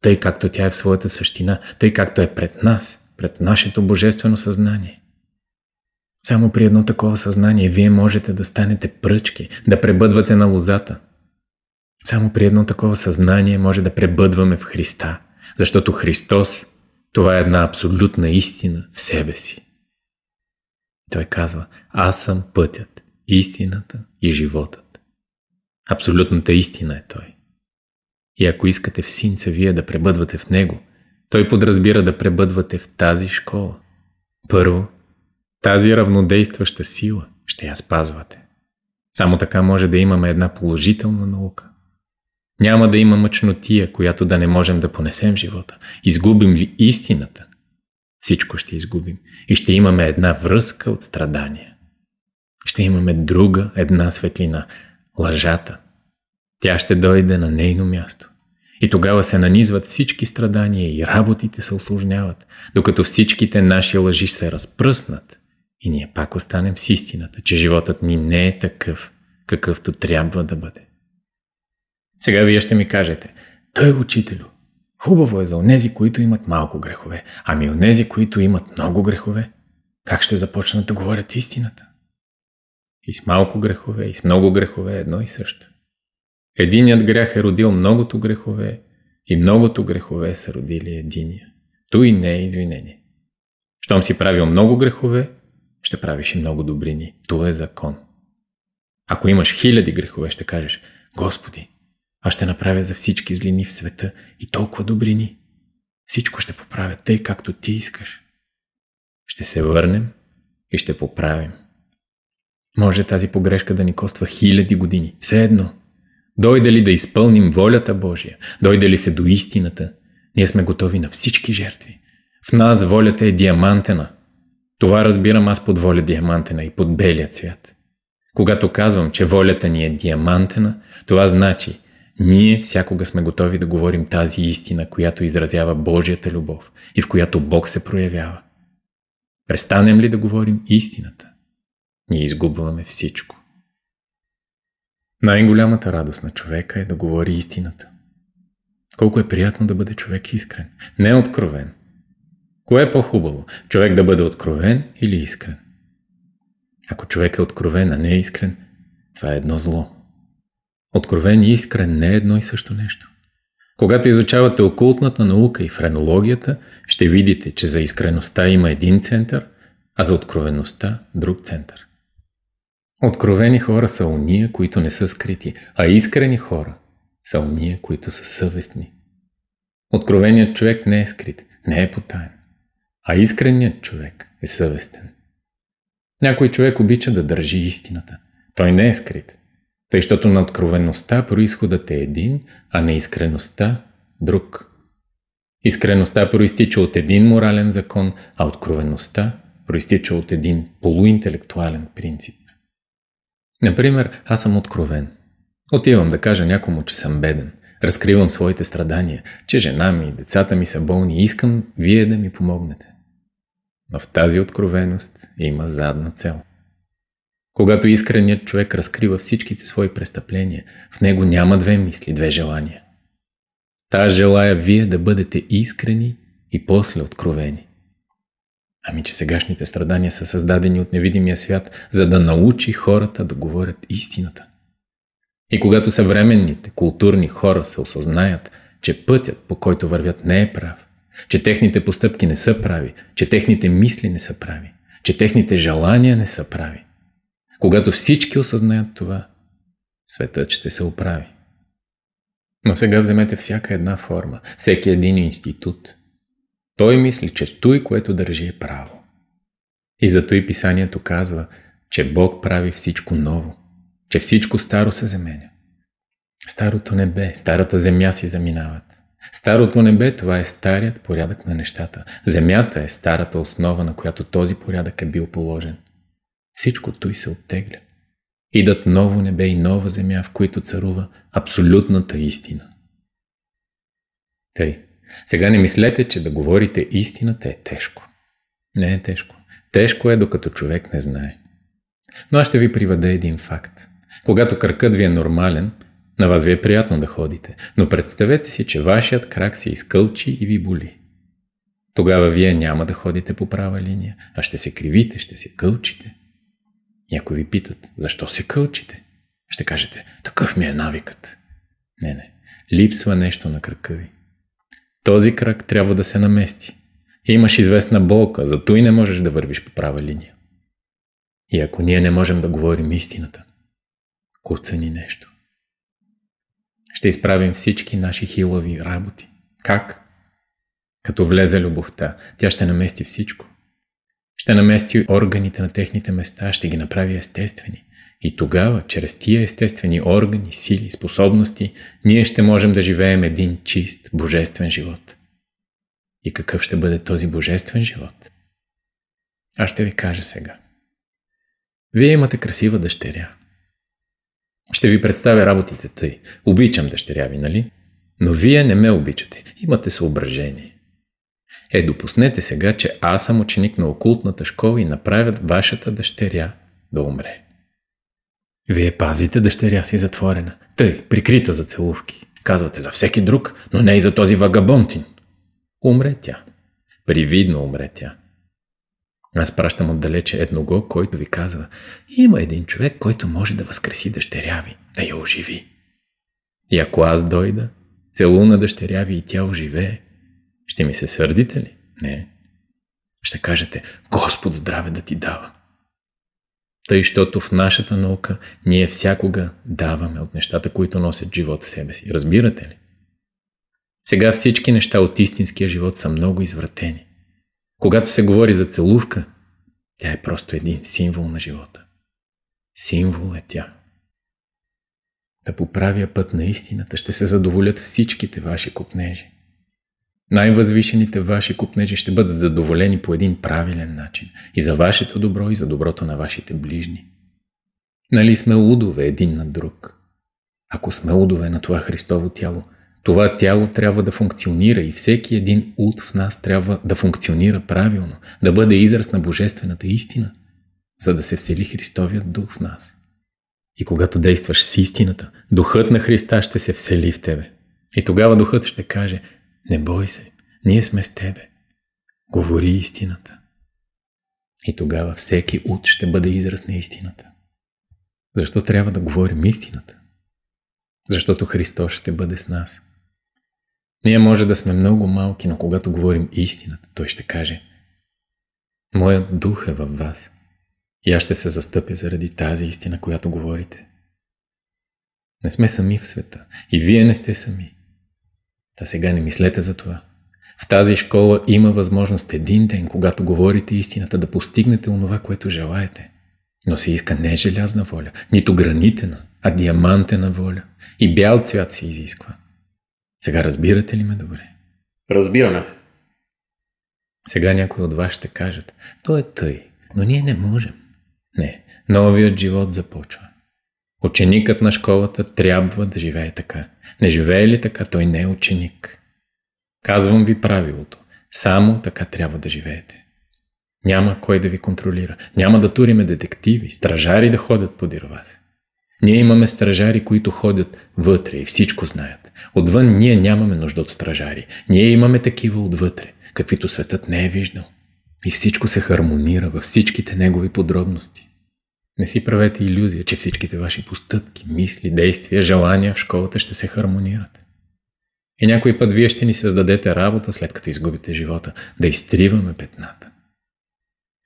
тъй както тя е в своята същина, тъй както е пред нас, пред нашето божествено съзнание. Само при едно такова съзнание вие можете да станете пръчки, да пребъдвате на лозата. Само при едно такова съзнание може да пребъдваме в Христа, защото Христос това е една абсолютна истина в себе си. Той казва, аз съм пътят, истината и животът. Абсолютната истина е Той. И ако искате в синца вие да пребъдвате в Него, Той подразбира да пребъдвате в тази школа. Първо, тази равнодействаща сила ще я спазвате. Само така може да имаме една положителна наука. Няма да има мъчнотия, която да не можем да понесем в живота. Изгубим ли истината, всичко ще изгубим. И ще имаме една връзка от страдания. Ще имаме друга една светлина – лъжата. Тя ще дойде на нейно място. И тогава се нанизват всички страдания и работите се осложняват, докато всичките наши лъжи се разпръснат и ние пак останем с истината, че животът ни не е такъв, какъвто трябва да бъде. Сега вие ще ми кажете, той е учителю, хубаво е за онези, които имат малко грехове, ами онези, които имат много грехове, как ще започнат да говорят истината? И с малко грехове, и с много грехове е едно и също. Единият грях е родил многото грехове, и многото грехове са родили единия. той не е извинение. Щом си правил много грехове, ще правиш и много добрини. Това е закон. Ако имаш хиляди грехове, ще кажеш, Господи, аз ще направя за всички злини в света и толкова добрини. Всичко ще поправя тъй, както ти искаш. Ще се върнем и ще поправим. Може тази погрешка да ни коства хиляди години. Все едно. Дойде ли да изпълним волята Божия? Дойде ли се до истината? Ние сме готови на всички жертви. В нас волята е диамантена – това разбирам аз под воля диамантена и под белия цвят. Когато казвам, че волята ни е диамантена, това значи, ние всякога сме готови да говорим тази истина, която изразява Божията любов и в която Бог се проявява. Престанем ли да говорим истината? Ние изгубваме всичко. Най-голямата радост на човека е да говори истината. Колко е приятно да бъде човек искрен, не откровен – Кое е по-хубаво? Човек да бъде откровен или искрен? Ако човек е откровен, а не е искрен, това е едно зло. Откровен и искрен не е едно и също нещо. Когато изучавате окултната наука и френологията, ще видите, че за искреността има един център, а за откровеността друг център. Откровени хора са уния, които не са скрити, а искрени хора са уния, които са съвестни. Откровеният човек не е скрит, не е потаен а искреният човек е съвестен. Някой човек обича да държи истината. Той не е скрит. Тъй, защото на откровеността происходът е един, а на искреността – друг. Искреността проистича от един морален закон, а откровеността проистича от един полуинтелектуален принцип. Например, аз съм откровен. Отивам да кажа някому, че съм беден. Разкривам своите страдания, че жена ми и децата ми са болни и искам вие да ми помогнете но в тази откровеност има задна цел. Когато искреният човек разкрива всичките свои престъпления, в него няма две мисли, две желания. Та желая вие да бъдете искрени и после откровени. Ами че сегашните страдания са създадени от невидимия свят, за да научи хората да говорят истината. И когато съвременните културни хора се осъзнаят, че пътят, по който вървят, не е прав, че техните постъпки не са прави, че техните мисли не са прави, че техните желания не са прави. Когато всички осъзнаят това, светът ще се оправи. Но сега вземете всяка една форма, всеки един институт. Той мисли, че той, което държи е право. И зато и писанието казва, че Бог прави всичко ново, че всичко старо се заменя. Старото небе, старата земя си заминават. Старото небе, това е старият порядък на нещата. Земята е старата основа, на която този порядък е бил положен. Всичко той се оттегля. Идат ново небе и нова земя, в които царува абсолютната истина. Тъй, сега не мислете, че да говорите истината е тежко. Не е тежко. Тежко е, докато човек не знае. Но аз ще ви приведа един факт. Когато кракът ви е нормален, на вас ви е приятно да ходите, но представете си, че вашият крак се изкълчи и ви боли. Тогава вие няма да ходите по права линия, а ще се кривите, ще се кълчите. Някои ви питат, защо се кълчите, ще кажете, такъв ми е навикът. Не, не, липсва нещо на крака ви. Този крак трябва да се намести. Имаш известна болка, зато и не можеш да вървиш по права линия. И ако ние не можем да говорим истината, куца ни нещо ще изправим всички наши хилави работи. Как? Като влезе любовта, тя ще намести всичко. Ще намести органите на техните места, ще ги направи естествени. И тогава, чрез тия естествени органи, сили, способности, ние ще можем да живеем един чист, божествен живот. И какъв ще бъде този божествен живот? Аз ще ви кажа сега. Вие имате красива дъщеря. Ще ви представя работите тъй. Обичам дъщеря ви, нали? Но вие не ме обичате. Имате съображение. Е, допуснете сега, че аз съм ученик на окултната школа и направят вашата дъщеря да умре. Вие пазите дъщеря си затворена. Тъй, прикрита за целувки. Казвате за всеки друг, но не и за този вагабонтин. Умре тя. Привидно умре тя. Аз пращам отдалече едного, който ви казва «Има един човек, който може да възкреси дъщеря ви, да я оживи». И ако аз дойда, целуна дъщеря ви и тя оживее, ще ми се сърдите ли? Не. Ще кажете «Господ здраве да ти дава». Тъй, щото в нашата наука ние всякога даваме от нещата, които носят живот в себе си. Разбирате ли? Сега всички неща от истинския живот са много извратени. Когато се говори за целувка, тя е просто един символ на живота. Символ е тя. Да поправя път на истината ще се задоволят всичките ваши купнежи. Най-възвишените ваши купнежи ще бъдат задоволени по един правилен начин. И за вашето добро, и за доброто на вашите ближни. Нали сме удове един на друг? Ако сме удове на това Христово тяло, това тяло трябва да функционира и всеки един ут в нас трябва да функционира правилно, да бъде израз на божествената истина, за да се всели Христовият дух в нас. И когато действаш с истината, духът на Христа ще се всели в тебе. И тогава духът ще каже, не бой се, ние сме с тебе. Говори истината. И тогава всеки ут ще бъде израз на истината. Защо трябва да говорим истината? Защото Христос ще бъде с нас – ние може да сме много малки, но когато говорим истината, той ще каже Моят дух е във вас и аз ще се застъпя заради тази истина, която говорите. Не сме сами в света и вие не сте сами. Та сега не мислете за това. В тази школа има възможност един ден, когато говорите истината, да постигнете онова, което желаете. Но се иска не желязна воля, нито гранитена, а диамантена воля. И бял цвят се изисква. Сега разбирате ли ме добре? Разбираме. Сега някои от вас ще кажат, то е тъй, но ние не можем. Не, новият живот започва. Ученикът на школата трябва да живее така. Не живее ли така, той не е ученик. Казвам ви правилото. Само така трябва да живеете. Няма кой да ви контролира. Няма да туриме детективи, стражари да ходят подир вас. Ние имаме стражари, които ходят вътре и всичко знаят. Отвън ние нямаме нужда от стражари. Ние имаме такива отвътре, каквито светът не е виждал. И всичко се хармонира във всичките негови подробности. Не си правете иллюзия, че всичките ваши постъпки, мисли, действия, желания в школата ще се хармонират. И някой път вие ще ни създадете работа, след като изгубите живота, да изтриваме петната.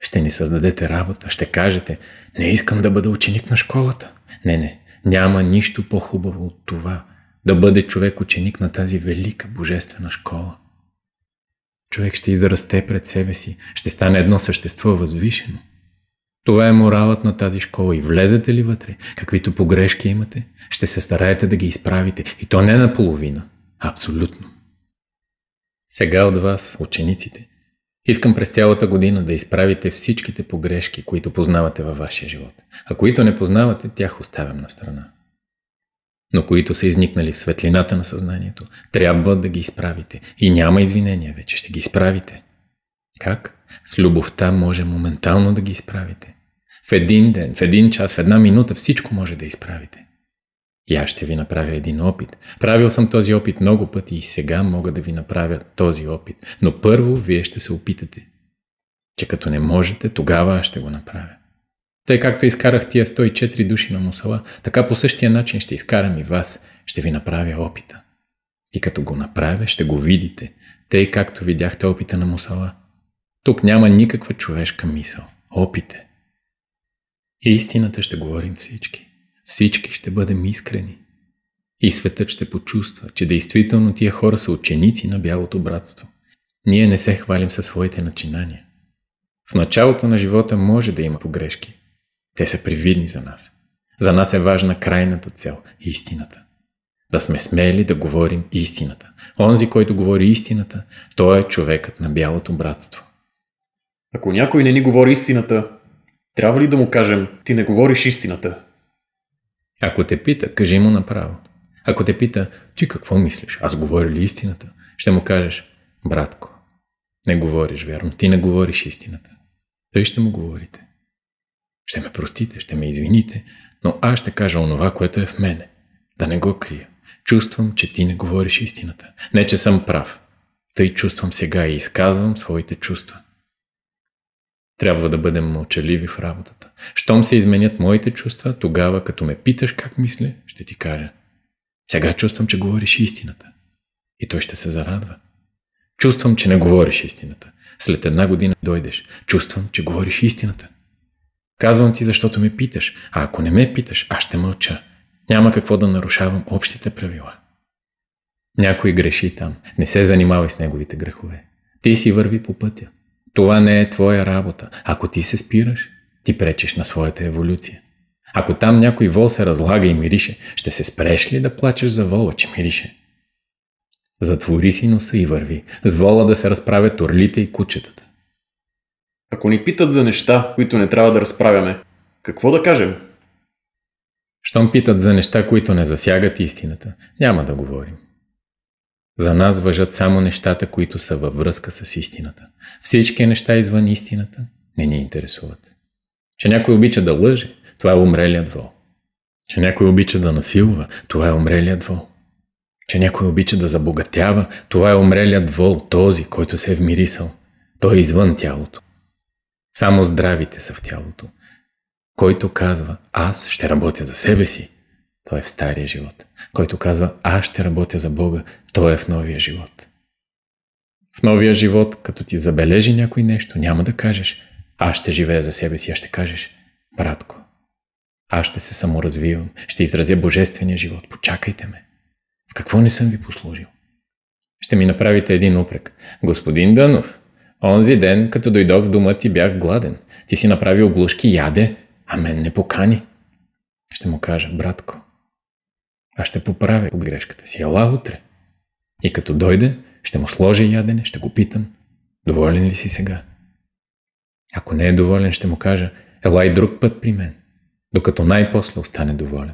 Ще ни създадете работа, ще кажете, не искам да бъда ученик на школата. Не, не, няма нищо по-хубаво от това да бъде човек ученик на тази велика божествена школа. Човек ще израсте пред себе си, ще стане едно същество възвишено. Това е моралът на тази школа и влезете ли вътре, каквито погрешки имате, ще се стараете да ги изправите и то не наполовина, абсолютно. Сега от вас, учениците, Искам през цялата година да изправите всичките погрешки, които познавате във вашия живот. А които не познавате, тях оставям на страна. Но които са изникнали в светлината на съзнанието, трябва да ги изправите. И няма извинения вече, ще ги изправите. Как? С любовта може моментално да ги изправите. В един ден, в един час, в една минута всичко може да изправите. И аз ще ви направя един опит. Правил съм този опит много пъти и сега мога да ви направя този опит. Но първо вие ще се опитате. Че като не можете, тогава аз ще го направя. Тъй както изкарах тия 104 души на мусала, така по същия начин ще изкарам и вас. Ще ви направя опита. И като го направя, ще го видите. Тъй както видяхте опита на мусала. Тук няма никаква човешка мисъл. Опите. И истината ще говорим всички. Всички ще бъдем искрени. И светът ще почувства, че действително тия хора са ученици на бялото братство. Ние не се хвалим със своите начинания. В началото на живота може да има погрешки. Те са привидни за нас. За нас е важна крайната цел – истината. Да сме смели да говорим истината. Онзи, който говори истината, той е човекът на бялото братство. Ако някой не ни говори истината, трябва ли да му кажем, ти не говориш истината? Ако те пита, кажи му направо. Ако те пита, ти какво мислиш? Аз говоря ли истината? Ще му кажеш, братко, не говориш вярно, ти не говориш истината. Тъй ще му говорите. Ще ме простите, ще ме извините, но аз ще кажа онова, което е в мене. Да не го крия. Чувствам, че ти не говориш истината. Не, че съм прав. Тъй чувствам сега и изказвам своите чувства. Трябва да бъдем мълчаливи в работата. Щом се изменят моите чувства, тогава, като ме питаш как мисля, ще ти кажа. Сега чувствам, че говориш истината. И той ще се зарадва. Чувствам, че не говориш истината. След една година дойдеш. Чувствам, че говориш истината. Казвам ти, защото ме питаш. А ако не ме питаш, аз ще мълча. Няма какво да нарушавам общите правила. Някой греши там. Не се занимавай с неговите грехове. Ти си върви по пътя. Това не е твоя работа. Ако ти се спираш, ти пречиш на своята еволюция. Ако там някой вол се разлага и мирише, ще се спреш ли да плачеш за вола, че мирише? Затвори си носа и върви. С вола да се разправят орлите и кучетата. Ако ни питат за неща, които не трябва да разправяме, какво да кажем? Щом питат за неща, които не засягат истината, няма да говорим. За нас въжат само нещата, които са във връзка с истината. Всички неща извън истината не ни интересуват. Че някой обича да лъже, това е умрелият вол. Че някой обича да насилва, това е умрелият вол. Че някой обича да забогатява, това е умрелият вол, този, който се е вмирисал. Той е извън тялото. Само здравите са в тялото. Който казва, аз ще работя за себе си, той е в стария живот. Който казва, аз ще работя за Бога, той е в новия живот. В новия живот, като ти забележи някой нещо, няма да кажеш, аз ще живея за себе си, а ще кажеш, братко, аз ще се саморазвивам, ще изразя божествения живот, почакайте ме. В какво не съм ви послужил? Ще ми направите един упрек. Господин Дънов, онзи ден, като дойдох в дома ти, бях гладен. Ти си направил глушки яде, а мен не покани. Ще му кажа, братко, аз ще поправя погрешката си. Ела утре. И като дойде, ще му сложа ядене, ще го питам. Доволен ли си сега? Ако не е доволен, ще му кажа, ела и друг път при мен, докато най-после остане доволен.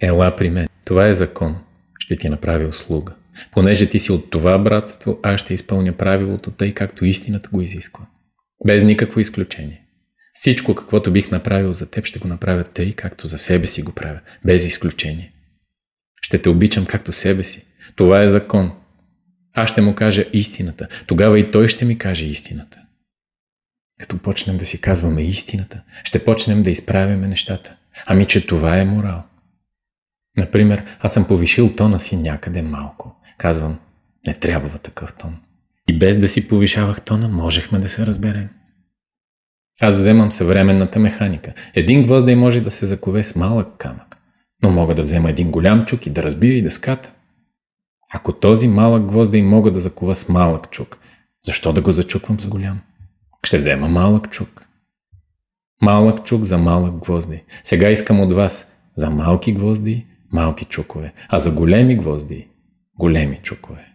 Ела при мен. Това е закон. Ще ти направя услуга. Понеже ти си от това братство, аз ще изпълня правилото тъй, както истината го изисква. Без никакво изключение. Всичко, каквото бих направил за теб, ще го направя тъй, както за себе си го правя. Без изключение. Ще те обичам както себе си. Това е закон. Аз ще му кажа истината. Тогава и той ще ми каже истината. Като почнем да си казваме истината, ще почнем да изправяме нещата. Ами, че това е морал. Например, аз съм повишил тона си някъде малко. Казвам, не трябва такъв тон. И без да си повишавах тона, можехме да се разберем. Аз вземам съвременната механика. Един гвоздей може да се закове с малък камък но мога да взема един голям чук и да разбия и дъската. Ако този малък гвоздей мога да закува с малък чук, защо да го зачуквам с голям? Ще взема малък чук. Малък чук за малък гвозди. Сега искам от вас за малки гвозди, малки чукове, а за големи гвозди, големи чукове.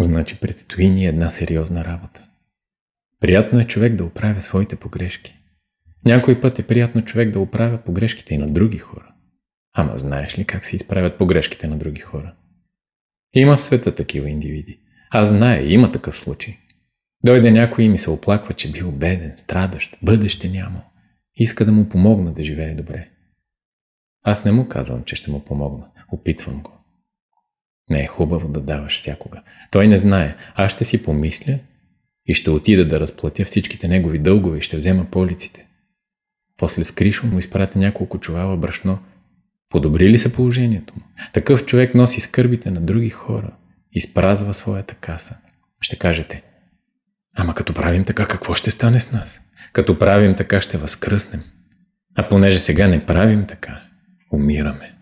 Значи предстои ни една сериозна работа. Приятно е човек да оправя своите погрешки. Някой път е приятно човек да оправя погрешките и на други хора. Ама знаеш ли как се изправят погрешките на други хора? Има в света такива индивиди. Аз знае, има такъв случай. Дойде някой и ми се оплаква, че бил беден, страдащ, бъдеще няма. Иска да му помогна да живее добре. Аз не му казвам, че ще му помогна. Опитвам го. Не е хубаво да даваш всякога. Той не знае. Аз ще си помисля и ще отида да разплатя всичките негови дългове и ще взема полиците. После с Кришо му изпратя няколко чувала брашно Подобри ли се положението му? Такъв човек носи скърбите на други хора. Изпразва своята каса. Ще кажете, ама като правим така, какво ще стане с нас? Като правим така, ще възкръснем. А понеже сега не правим така, умираме.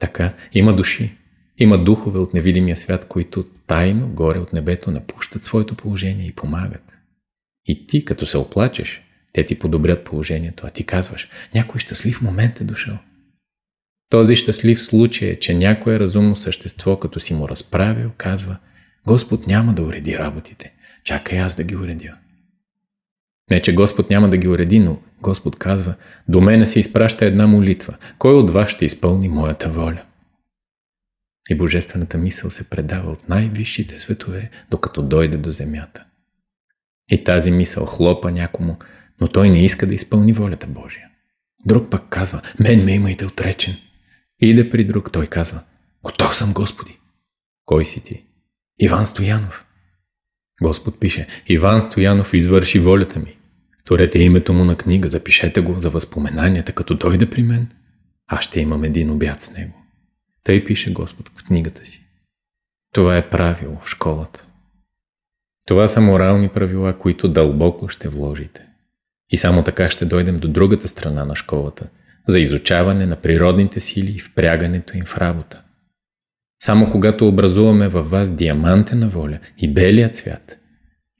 Така, има души, има духове от невидимия свят, които тайно горе от небето напущат своето положение и помагат. И ти, като се оплачеш, те ти подобрят положението, а ти казваш, някой щастлив момент е дошъл. Този щастлив случай е, че някое разумно същество, като си му разправил, казва Господ няма да уреди работите, чакай аз да ги уредя. Не, че Господ няма да ги уреди, но Господ казва До мене се изпраща една молитва. Кой от вас ще изпълни моята воля? И божествената мисъл се предава от най-висшите светове, докато дойде до земята. И тази мисъл хлопа някому, но той не иска да изпълни волята Божия. Друг пък казва, мен ме имайте отречен. Иде при друг, той казва, готов съм, Господи. Кой си ти? Иван Стоянов. Господ пише, Иван Стоянов извърши волята ми. Торете името му на книга, запишете го за възпоменанията, като дойде при мен. Аз ще имам един обяд с него. Тъй пише Господ в книгата си. Това е правило в школата. Това са морални правила, които дълбоко ще вложите. И само така ще дойдем до другата страна на школата – за изучаване на природните сили и впрягането им в работа. Само когато образуваме във вас диамантена воля и белия цвят,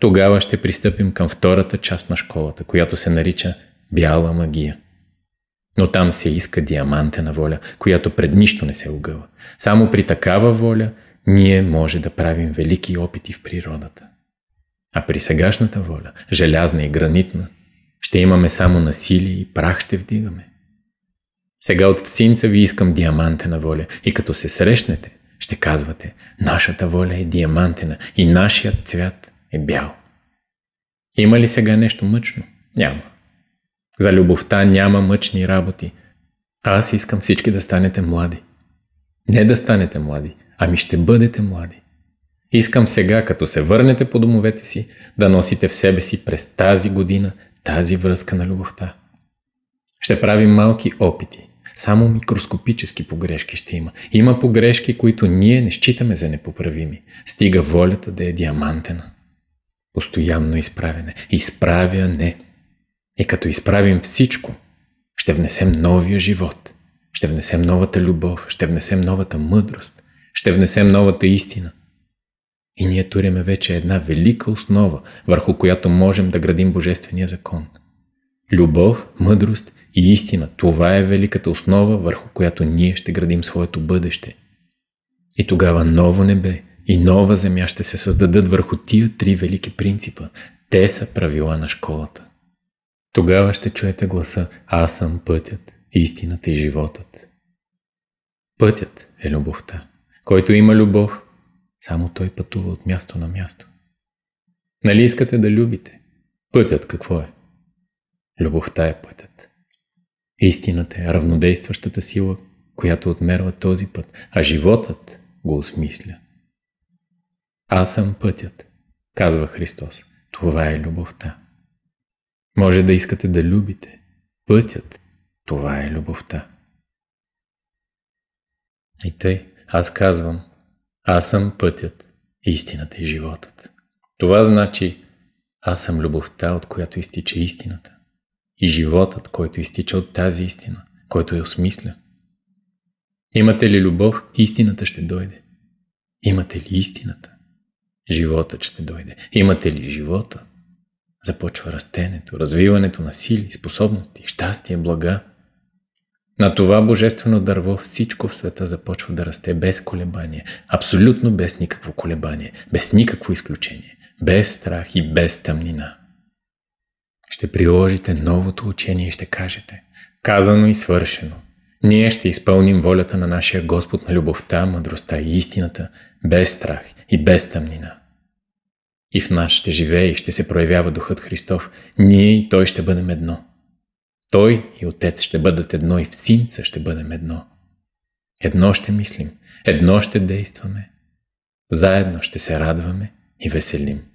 тогава ще пристъпим към втората част на школата, която се нарича бяла магия. Но там се иска диамантена воля, която пред нищо не се огъва. Само при такава воля ние може да правим велики опити в природата. А при сегашната воля, желязна и гранитна, ще имаме само насилие и прах ще вдигаме. Сега от синца ви искам диамантена воля. И като се срещнете, ще казвате, нашата воля е диамантена и нашият цвят е бял. Има ли сега нещо мъчно? Няма. За любовта няма мъчни работи. Аз искам всички да станете млади. Не да станете млади, ами ще бъдете млади. Искам сега, като се върнете по домовете си, да носите в себе си през тази година тази връзка на любовта. Ще правим малки опити, само микроскопически погрешки ще има. Има погрешки, които ние не считаме за непоправими. Стига волята да е диамантена. Постоянно Изправя Изправяне. И е, като изправим всичко, ще внесем новия живот. Ще внесем новата любов. Ще внесем новата мъдрост. Ще внесем новата истина. И ние туриме вече една велика основа, върху която можем да градим Божествения закон – Любов, мъдрост и истина – това е великата основа, върху която ние ще градим своето бъдеще. И тогава ново небе и нова земя ще се създадат върху тия три велики принципа. Те са правила на школата. Тогава ще чуете гласа «Аз съм пътят, истината и животът». Пътят е любовта. Който има любов, само той пътува от място на място. Нали искате да любите? Пътят какво е? Любовта е пътят. Истината е равнодействащата сила, която отмерва този път, а животът го осмисля. Аз съм пътят, казва Христос. Това е любовта. Може да искате да любите. Пътят, това е любовта. И тъй, аз казвам, аз съм пътят, истината и е животът. Това значи, аз съм любовта, от която изтича истината и животът, който изтича от тази истина, който я е осмисля. Имате ли любов, истината ще дойде. Имате ли истината? Животът ще дойде. Имате ли живота? Започва растенето, развиването на сили, способности, щастие, блага. На това божествено дърво всичко в света започва да расте без колебание, абсолютно без никакво колебание, без никакво изключение, без страх и без тъмнина. Ще приложите новото учение и ще кажете «Казано и свършено». Ние ще изпълним волята на нашия Господ на любовта, мъдростта и истината, без страх и без тъмнина. И в нас ще живее и ще се проявява Духът Христов. Ние и Той ще бъдем едно. Той и Отец ще бъдат едно и в Синца ще бъдем едно. Едно ще мислим, едно ще действаме, заедно ще се радваме и веселим.